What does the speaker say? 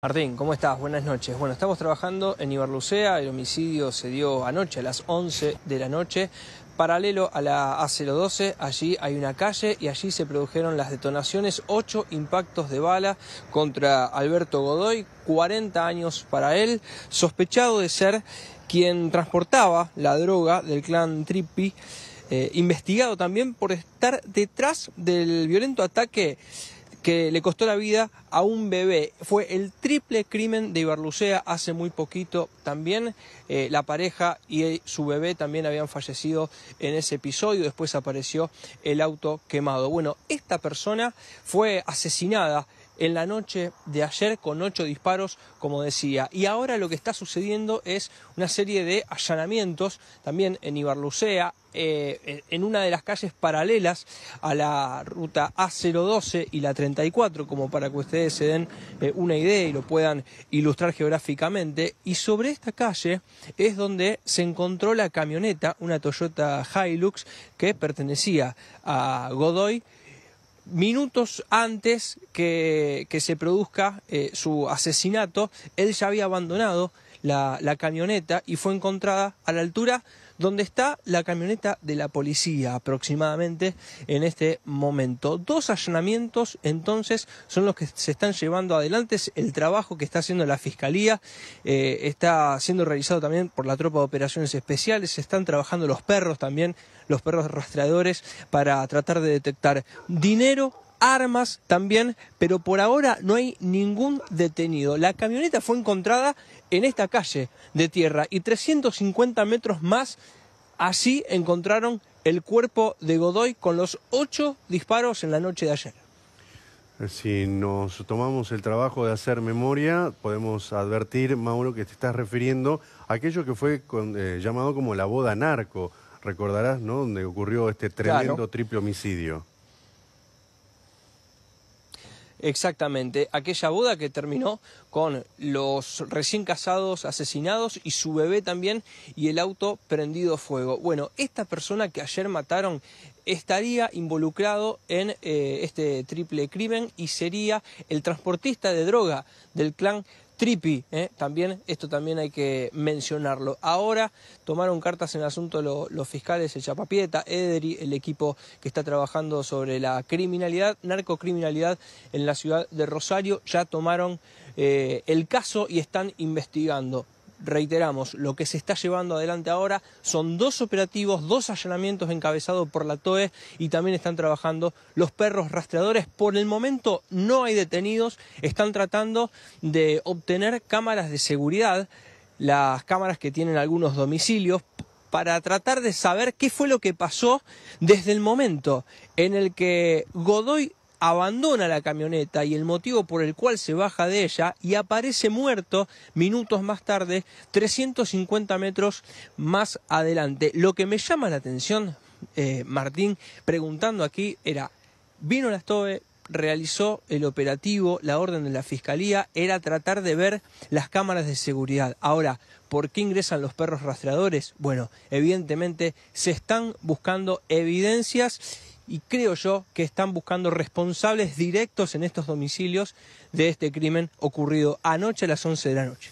Martín, ¿cómo estás? Buenas noches. Bueno, estamos trabajando en Ibarlucea, el homicidio se dio anoche a las 11 de la noche. Paralelo a la A012, allí hay una calle y allí se produjeron las detonaciones, ocho impactos de bala contra Alberto Godoy, 40 años para él, sospechado de ser quien transportaba la droga del clan Tripi, eh, investigado también por estar detrás del violento ataque que le costó la vida a un bebé. Fue el triple crimen de Ibarlucea hace muy poquito también. Eh, la pareja y su bebé también habían fallecido en ese episodio. Después apareció el auto quemado. Bueno, esta persona fue asesinada en la noche de ayer con ocho disparos, como decía. Y ahora lo que está sucediendo es una serie de allanamientos, también en Ibarlucea, eh, en una de las calles paralelas a la ruta A012 y la 34, como para que ustedes se den eh, una idea y lo puedan ilustrar geográficamente. Y sobre esta calle es donde se encontró la camioneta, una Toyota Hilux, que pertenecía a Godoy minutos antes que, que se produzca eh, su asesinato, él ya había abandonado la, camioneta y fue encontrada a la altura donde está la camioneta de la policía aproximadamente en este momento. Dos allanamientos entonces son los que se están llevando adelante, el trabajo que está haciendo la Fiscalía, eh, está siendo realizado también por la Tropa de Operaciones Especiales, están trabajando los perros también, los perros rastreadores, para tratar de detectar dinero armas también, pero por ahora no hay ningún detenido. La camioneta fue encontrada en esta calle de tierra y 350 metros más así encontraron el cuerpo de Godoy con los ocho disparos en la noche de ayer. Si nos tomamos el trabajo de hacer memoria, podemos advertir, Mauro, que te estás refiriendo a aquello que fue eh, llamado como la boda narco. Recordarás, ¿no? Donde ocurrió este tremendo triple homicidio. Exactamente, aquella boda que terminó con los recién casados asesinados y su bebé también y el auto prendido fuego. Bueno, esta persona que ayer mataron estaría involucrado en eh, este triple crimen y sería el transportista de droga del clan Tripi, ¿eh? también, esto también hay que mencionarlo. Ahora tomaron cartas en el asunto los fiscales, el Chapapieta, Ederi, el equipo que está trabajando sobre la criminalidad, narcocriminalidad en la ciudad de Rosario, ya tomaron eh, el caso y están investigando reiteramos, lo que se está llevando adelante ahora son dos operativos, dos allanamientos encabezados por la TOE y también están trabajando los perros rastreadores. Por el momento no hay detenidos, están tratando de obtener cámaras de seguridad, las cámaras que tienen algunos domicilios para tratar de saber qué fue lo que pasó desde el momento en el que Godoy abandona la camioneta y el motivo por el cual se baja de ella y aparece muerto minutos más tarde, 350 metros más adelante. Lo que me llama la atención, eh, Martín, preguntando aquí, era, vino la Stove, realizó el operativo, la orden de la Fiscalía era tratar de ver las cámaras de seguridad. Ahora, ¿por qué ingresan los perros rastreadores? Bueno, evidentemente se están buscando evidencias y creo yo que están buscando responsables directos en estos domicilios de este crimen ocurrido anoche a las 11 de la noche.